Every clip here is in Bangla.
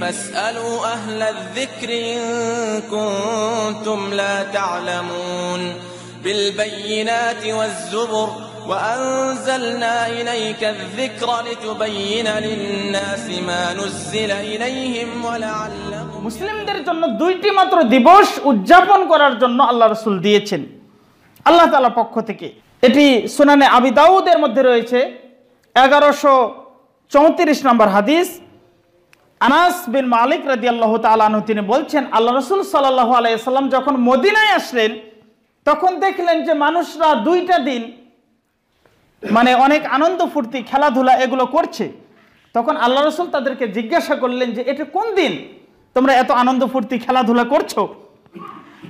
فاسألوا أهل الذكر إن كنتم لا تعلمون بالبينات والزبر وأنزلنا إليك الذكر لتبين للناس ما نزل إليهم ولعلهم মুসলিমদের জন্য দুইটি মাত্র দিবস উদযাপন করার জন্য আল্লাহ রসুল দিয়েছেন আল্লাহ তালা পক্ষ থেকে এটি সুনানে আবি দাউদের মধ্যে রয়েছে এগারোশো চৌত্রিশ নম্বর হাদিস আনাস বিন মালিক রাজি আল্লাহ তালাহ তিনি বলছেন আল্লাহ রসুল সাল্লাহ আলাইসাল্লাম যখন মদিনায় আসলেন তখন দেখলেন যে মানুষরা দুইটা দিন মানে অনেক আনন্দ ফুর্তি খেলাধুলা এগুলো করছে তখন আল্লাহ রসুল তাদেরকে জিজ্ঞাসা করলেন যে এটা কোন দিন তোমরা এত আনন্দ ফুর্তি খেলাধুলা করছো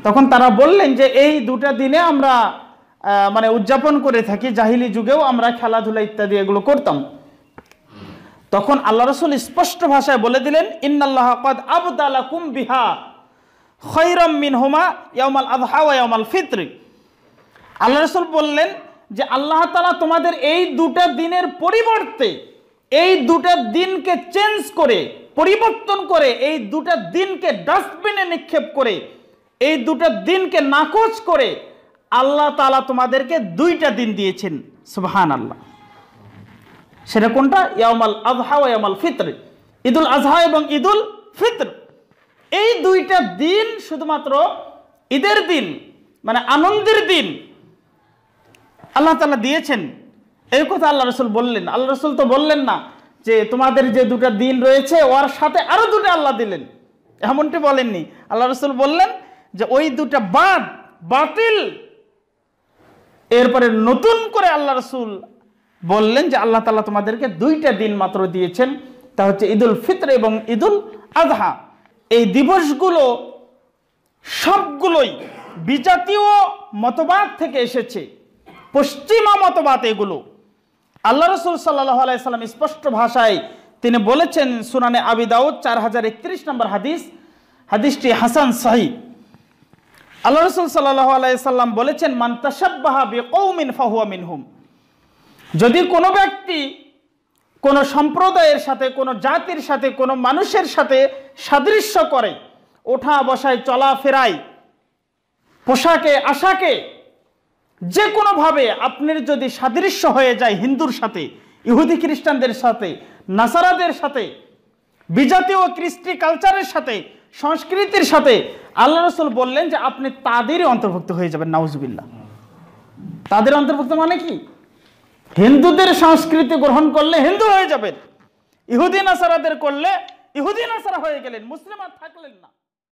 তখন তারা বললেন যে এই দুটা দিনে আমরা মানে উদযাপন করে থাকি জাহিলি যুগেও আমরা খেলাধুলা ইত্যাদি এগুলো করতাম তখন আল্লাহ রসুল স্পষ্ট ভাষায় বলে দিলেন ইন্নাল্লাহ কদ আবদালাকুম বিহা খৈরম মিন হোমা ইয়ামাল আবহা ইয়ামাল ফিত্রি আল্লাহ রসুল বললেন যে আল্লাহ তালা তোমাদের এই দুটা দিনের পরিবর্তে এই দুটা দিনকে চেঞ্জ করে পরিবর্তন করে এই দুটা দিনকে ডাস্টবিনে নিক্ষেপ করে এই দুটা দিনকে নাকচ করে আল্লাহ তালা তোমাদেরকে দুইটা দিন দিয়েছেন সুবাহান আল্লাহ সেটা কোনটা ইয়ামাল আজহা ও ইয়ামাল ফিতর ঈদুল আজহা এবং ঈদুল ফিতর এই দুইটা দিন শুধুমাত্র ঈদের দিন মানে আনন্দের দিন আল্লাহ তালা দিয়েছেন এই কথা আল্লাহ রসুল বললেন আল্লাহ রসুল তো বললেন না যে তোমাদের যে দুটা দিন রয়েছে ওর সাথে আরও দুটো আল্লাহ দিলেন এমনটি বলেননি আল্লাহ রসুল বললেন যে ওই দুটা বাদ বাতিল এরপরে নতুন করে আল্লাহ রসুল বললেন যে আল্লাহ তালা তোমাদেরকে দুইটা দিন মাত্র দিয়েছেন তা হচ্ছে ঈদুল ফিতর এবং ঈদুল আজহা এই দিবসগুলো সবগুলোই বিজাতীয় মতবাদ থেকে এসেছে পশ্চিমা মতবাদ এগুলো আল্লাহ রসুল সাল্লাহ আলাইসাল্লাম স্পষ্ট ভাষায় তিনি বলেছেন সুনানে আবি দাউদ চার হাজার একত্রিশ নম্বর হাদিস হাদিসটি হাসান সাহি আল্লাহ রসুল সাল্লাহ আলাইসাল্লাম বলেছেন মান্তাসাব্বাহা বে কৌমিন ফাহুয়া মিনহুম যদি কোনো ব্যক্তি কোনো সম্প্রদায়ের সাথে কোনো জাতির সাথে কোনো মানুষের সাথে সাদৃশ্য করে ওঠা বসায় চলাফেরায় পোশাকে আশাকে যে কোনোভাবে আপনার যদি সাদৃশ্য হয়ে যায় হিন্দুর সাথে ইহুদি খ্রিস্টানদের সাথে নাসারাদের সাথে বিজাতীয় ক্রিস্টি কালচারের সাথে সংস্কৃতির সাথে আল্লাহ রসুল বললেন যে আপনি তাদেরই অন্তর্ভুক্ত হয়ে যাবেন নাউজবিল্লা তাদের অন্তর্ভুক্ত মানে কি হিন্দুদের সংস্কৃতি গ্রহণ করলে হিন্দু হয়ে যাবেন ইহুদিন আসারাদের করলে ইহুদিন আসারা হয়ে গেলেন মুসলিম আর থাকলেন না